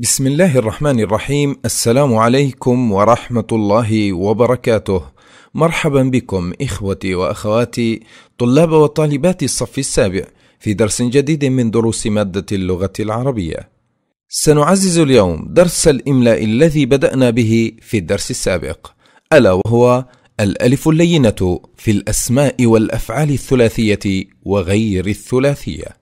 بسم الله الرحمن الرحيم السلام عليكم ورحمه الله وبركاته مرحبا بكم اخوتي واخواتي طلاب وطالبات الصف السابع في درس جديد من دروس ماده اللغه العربيه سنعزز اليوم درس الاملاء الذي بدانا به في الدرس السابق الا وهو الالف اللينه في الاسماء والافعال الثلاثيه وغير الثلاثيه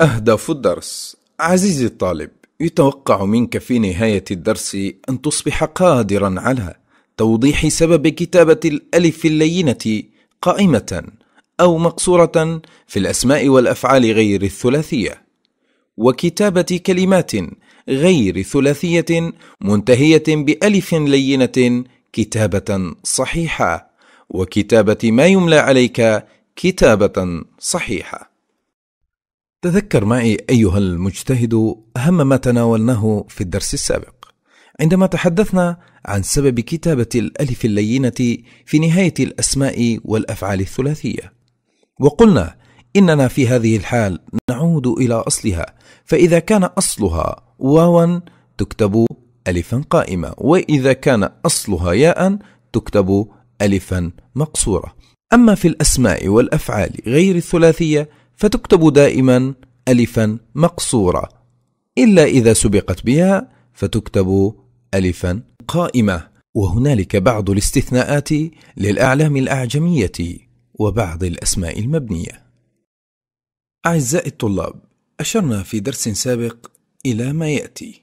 اهداف الدرس عزيزي الطالب يتوقع منك في نهاية الدرس أن تصبح قادرا على توضيح سبب كتابة الألف اللينة قائمة أو مقصورة في الأسماء والأفعال غير الثلاثية وكتابة كلمات غير ثلاثية منتهية بألف لينة كتابة صحيحة وكتابة ما يملى عليك كتابة صحيحة تذكر معي أيها المجتهد أهم ما تناولناه في الدرس السابق عندما تحدثنا عن سبب كتابة الألف اللينة في نهاية الأسماء والأفعال الثلاثية وقلنا إننا في هذه الحال نعود إلى أصلها فإذا كان أصلها واوا تكتب ألفا قائمة وإذا كان أصلها ياء تكتب ألفا مقصورة أما في الأسماء والأفعال غير الثلاثية فتكتب دائما ألفا مقصورة إلا إذا سبقت بها فتكتب ألفا قائمة وهنالك بعض الاستثناءات للأعلام الأعجمية وبعض الأسماء المبنية أعزائي الطلاب أشرنا في درس سابق إلى ما يأتي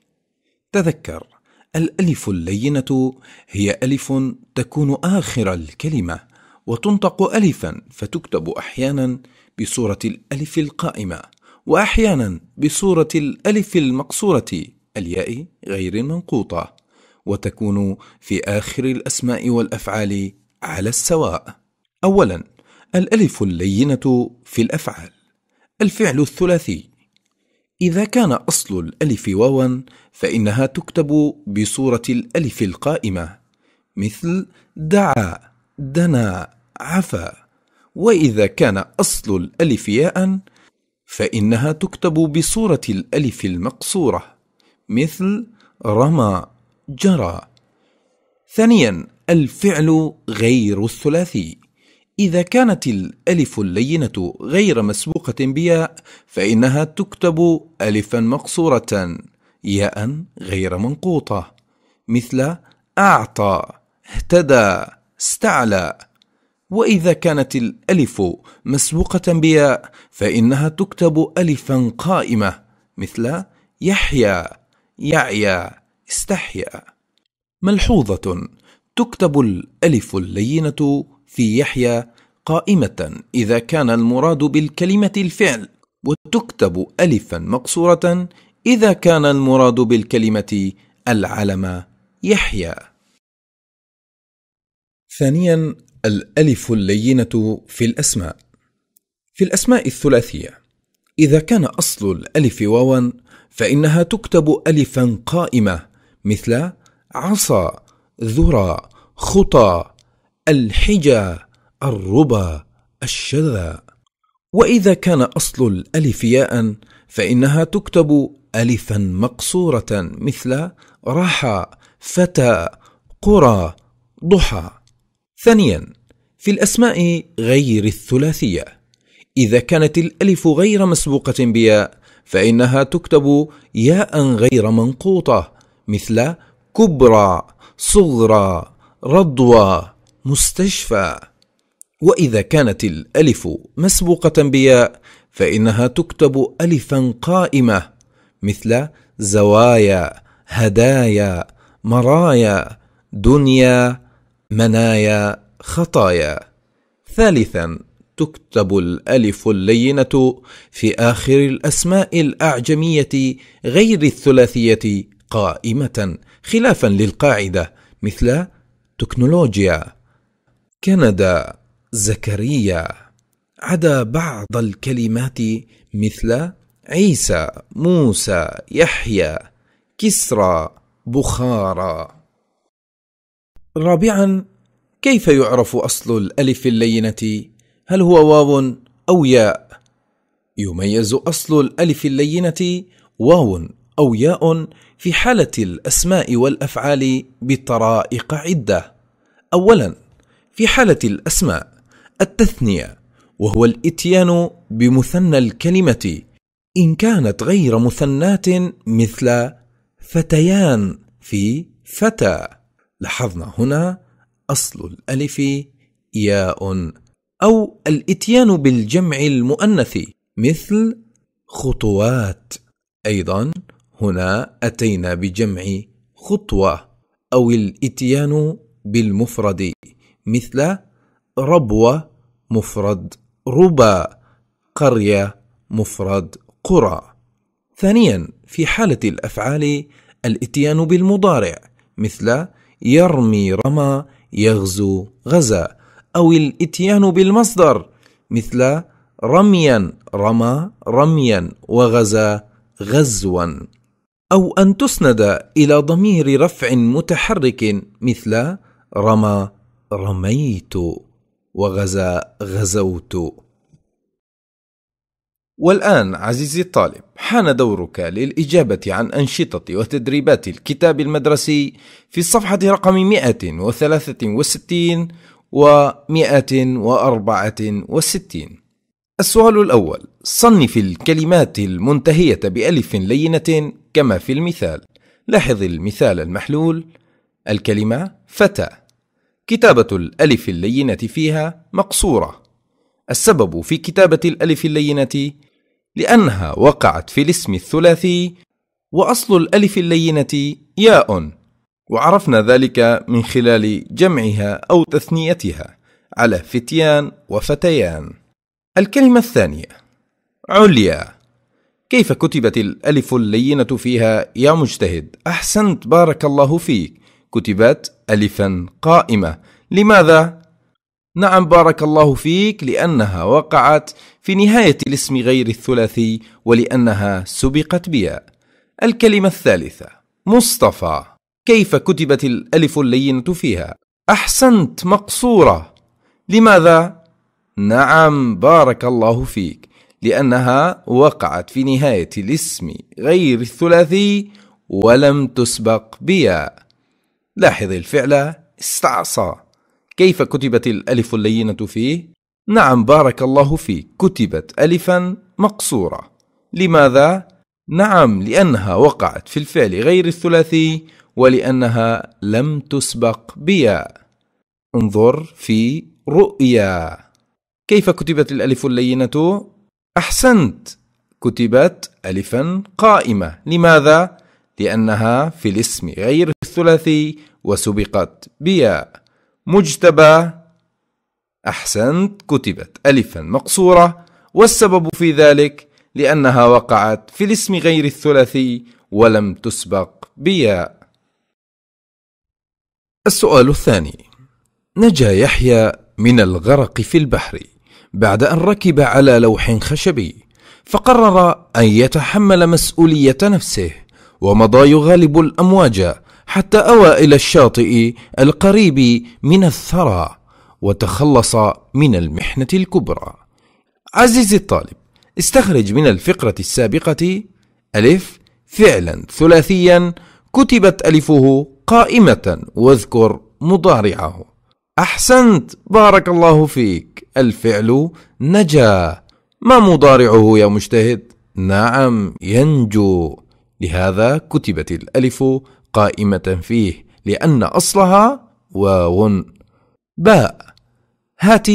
تذكر الألف اللينة هي ألف تكون آخر الكلمة وتنطق ألفا فتكتب أحيانا بصورة الألف القائمة وأحيانا بصورة الألف المقصورة الياء غير المنقوطة وتكون في آخر الأسماء والأفعال على السواء أولا الألف اللينة في الأفعال الفعل الثلاثي إذا كان أصل الألف واوا فإنها تكتب بصورة الألف القائمة مثل دعا دنا عفا وإذا كان أصل الألف ياء فإنها تكتب بصورة الألف المقصورة مثل رمى جرى ثانيا الفعل غير الثلاثي إذا كانت الألف اللينة غير مسبوقة بياء فإنها تكتب ألفا مقصورة ياء غير منقوطة مثل أعطى اهتدى استعلى وإذا كانت الألف مسبوقة بياء فإنها تكتب ألفا قائمة مثل يحيى يعيا استحيا ملحوظة تكتب الألف اللينة في يحيى قائمة إذا كان المراد بالكلمة الفعل وتكتب ألفا مقصورة إذا كان المراد بالكلمة العلم يحيى ثانيا الألف اللينة في الأسماء في الأسماء الثلاثية إذا كان أصل الألف واوا فإنها تكتب ألفا قائمة مثل عصا ذرى خطى الحجى الربا الشذا وإذا كان أصل الألف ياء فإنها تكتب ألفا مقصورة مثل رحى فتى قرى ضحى ثانيا في الأسماء غير الثلاثية إذا كانت الألف غير مسبوقة بياء فإنها تكتب ياء غير منقوطة مثل كبرى صغرى رضوى مستشفى وإذا كانت الألف مسبوقة بياء فإنها تكتب ألفا قائمة مثل زوايا هدايا مرايا دنيا منايا خطايا ثالثا تكتب الالف اللينه في اخر الاسماء الاعجميه غير الثلاثيه قائمه خلافا للقاعده مثل تكنولوجيا كندا زكريا عدا بعض الكلمات مثل عيسى موسى يحيى كسرى بخارى رابعا كيف يعرف أصل الألف اللينة هل هو واو أو ياء يميز أصل الألف اللينة واو أو ياء في حالة الأسماء والأفعال بطرائق عدة أولا في حالة الأسماء التثنية وهو الإتيان بمثنى الكلمة إن كانت غير مثنات مثل فتيان في فتى لاحظنا هنا أصل الألف ياء أو الإتيان بالجمع المؤنث مثل خطوات أيضا هنا أتينا بجمع خطوة أو الإتيان بالمفرد مثل ربوة مفرد ربا قرية مفرد قرى ثانيا في حالة الأفعال الإتيان بالمضارع مثل يرمي رمى يغزو غزا أو الإتيان بالمصدر مثل رميا رمى رميا وغزا غزوا أو أن تسند إلى ضمير رفع متحرك مثل رمى رميت وغزا غزوت والآن عزيزي الطالب حان دورك للإجابة عن أنشطة وتدريبات الكتاب المدرسي في الصفحة رقم 163 و 164 السؤال الأول صنف الكلمات المنتهية بألف لينة كما في المثال لاحظ المثال المحلول الكلمة فتى كتابة الألف اللينة فيها مقصورة السبب في كتابة الألف اللينة لأنها وقعت في الاسم الثلاثي وأصل الألف اللينة ياء وعرفنا ذلك من خلال جمعها أو تثنيتها على فتيان وفتيان الكلمة الثانية عليا كيف كتبت الألف اللينة فيها يا مجتهد؟ أحسنت بارك الله فيك كتبت ألفا قائمة لماذا؟ نعم بارك الله فيك لأنها وقعت في نهاية الاسم غير الثلاثي ولأنها سبقت بياء الكلمة الثالثة مصطفى كيف كتبت الألف اللينة فيها؟ أحسنت مقصورة لماذا؟ نعم بارك الله فيك لأنها وقعت في نهاية الاسم غير الثلاثي ولم تسبق بياء لاحظ الفعل استعصى كيف كتبت الألف اللينة فيه؟ نعم بارك الله فيك كتبت ألفا مقصورة لماذا؟ نعم لأنها وقعت في الفعل غير الثلاثي ولأنها لم تسبق بياء انظر في رؤيا كيف كتبت الألف اللينة؟ أحسنت كتبت ألفا قائمة لماذا؟ لأنها في الاسم غير الثلاثي وسبقت بياء مجتبى أحسنت كتبت ألفا مقصورة والسبب في ذلك لأنها وقعت في الاسم غير الثلاثي ولم تسبق بياء السؤال الثاني نجا يحيى من الغرق في البحر بعد أن ركب على لوح خشبي فقرر أن يتحمل مسؤولية نفسه ومضى يغالب الأمواج حتى اوى الى الشاطئ القريب من الثرى وتخلص من المحنه الكبرى عزيزي الطالب استخرج من الفقره السابقه الف فعلا ثلاثيا كتبت الفه قائمه واذكر مضارعه احسنت بارك الله فيك الفعل نجا ما مضارعه يا مجتهد نعم ينجو لهذا كتبت الالف قائمة فيه لأن أصلها واو باء هات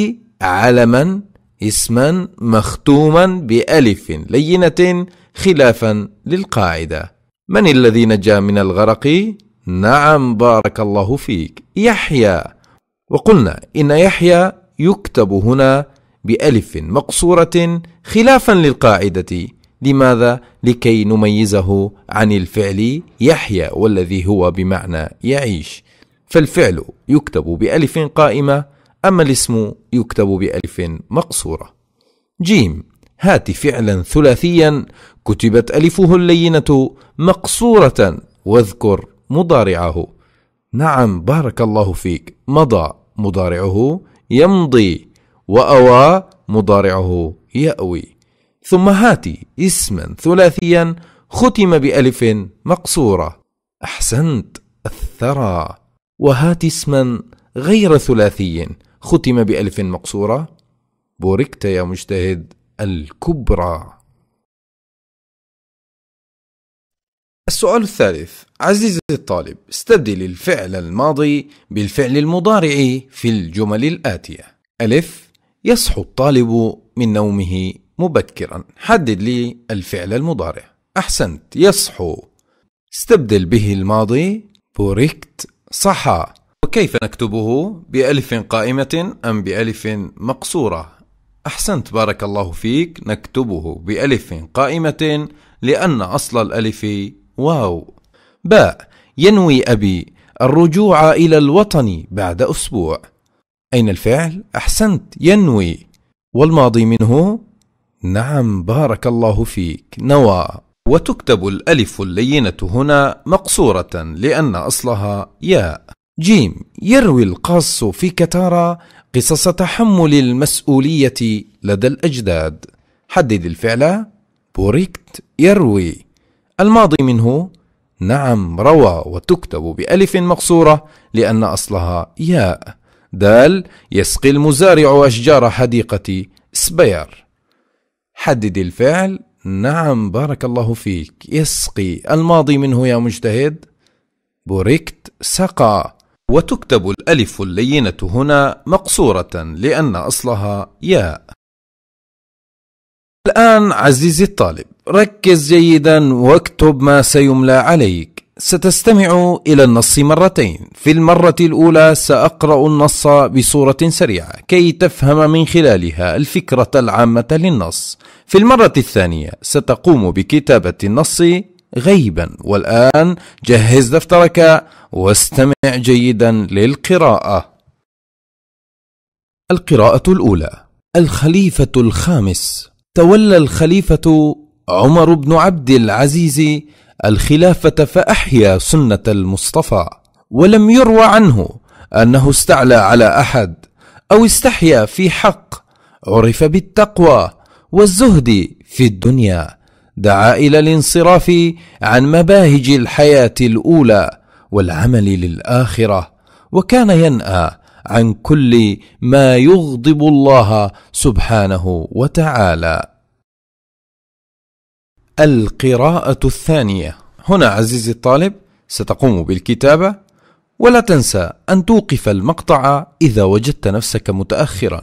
علما اسما مختوما بألف لينة خلافا للقاعدة من الذي نجا من الغرق؟ نعم بارك الله فيك يحيى وقلنا إن يحيى يكتب هنا بألف مقصورة خلافا للقاعدة لماذا لكي نميزه عن الفعل يحيا والذي هو بمعنى يعيش فالفعل يكتب بألف قائمة أما الاسم يكتب بألف مقصورة جيم هات فعلا ثلاثيا كتبت ألفه اللينة مقصورة واذكر مضارعه نعم بارك الله فيك مضى مضارعه يمضي وأوى مضارعه يأوي ثم هاتي اسما ثلاثيا ختم بألف مقصورة أحسنت الثرى وهات اسما غير ثلاثي ختم بألف مقصورة بوركت يا مجتهد الكبرى السؤال الثالث عزيزي الطالب استبدل الفعل الماضي بالفعل المضارع في الجمل الآتية ألف يصحو الطالب من نومه مبكرا حدد لي الفعل المضارع أحسنت يصحو استبدل به الماضي بوركت صحى وكيف نكتبه بألف قائمة أم بألف مقصورة أحسنت بارك الله فيك نكتبه بألف قائمة لأن أصل الألف واو باء ينوي أبي الرجوع إلى الوطن بعد أسبوع أين الفعل؟ أحسنت ينوي والماضي منه نعم بارك الله فيك نوى وتكتب الألف اللينة هنا مقصورة لأن أصلها ياء جيم يروي القاص في كتارا قصص تحمل المسؤولية لدى الأجداد حدد الفعل بوريكت يروي الماضي منه نعم روى وتكتب بألف مقصورة لأن أصلها ياء دال يسقي المزارع أشجار حديقة سبير حدد الفعل نعم بارك الله فيك اسقي الماضي منه يا مجتهد بوركت سقى وتكتب الألف اللينة هنا مقصورة لأن أصلها ياء الآن عزيزي الطالب ركز جيدا واكتب ما سيملى عليك ستستمع إلى النص مرتين في المرة الأولى سأقرأ النص بصورة سريعة كي تفهم من خلالها الفكرة العامة للنص في المرة الثانية ستقوم بكتابة النص غيبا والآن جهز دفترك واستمع جيدا للقراءة القراءة الأولى الخليفة الخامس تولى الخليفة عمر بن عبد العزيز الخلافة فأحيا سنة المصطفى ولم يروى عنه أنه استعلى على أحد أو استحيا في حق عرف بالتقوى والزهد في الدنيا دعا إلى الانصراف عن مباهج الحياة الأولى والعمل للآخرة وكان ينأى عن كل ما يغضب الله سبحانه وتعالى القراءة الثانية هنا عزيزي الطالب ستقوم بالكتابة ولا تنسى أن توقف المقطع إذا وجدت نفسك متأخرا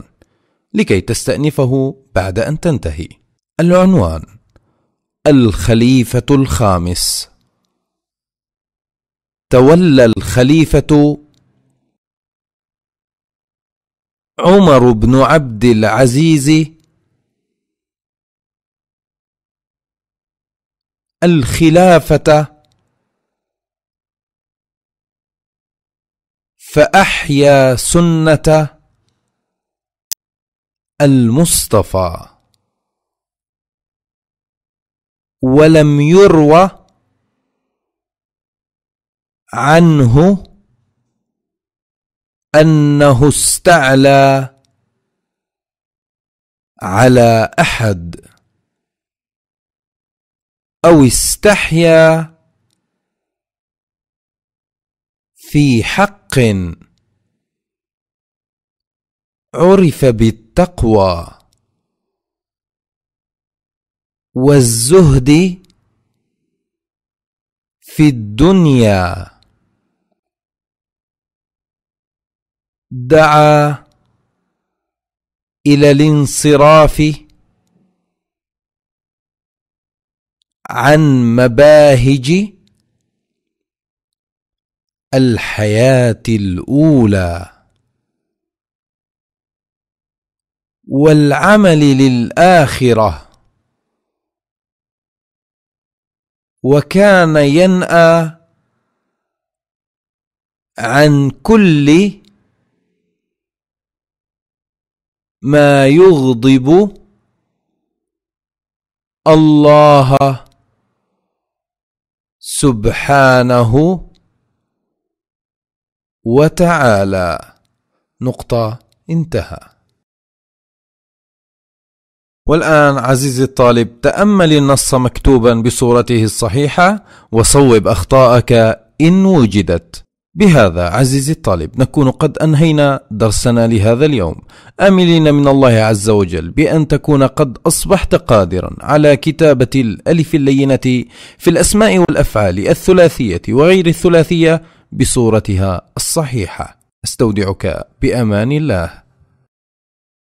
لكي تستأنفه بعد أن تنتهي العنوان الخليفة الخامس تولى الخليفة عمر بن عبد العزيز الخلافة فأحيا سنة المصطفى ولم يروى عنه أنه استعلى على أحد أو استحيا في حق عرف بالتقوى والزهد في الدنيا دعا إلى الانصراف عن مباهج الحياه الاولى والعمل للاخره وكان ينأى عن كل ما يغضب الله سبحانه وتعالى نقطة انتهى والآن عزيزي الطالب تأمل النص مكتوبا بصورته الصحيحة وصوب أخطاءك إن وجدت بهذا عزيزي الطالب نكون قد أنهينا درسنا لهذا اليوم آملين من الله عز وجل بأن تكون قد أصبحت قادرا على كتابة الألف اللينة في الأسماء والأفعال الثلاثية وغير الثلاثية بصورتها الصحيحة استودعك بأمان الله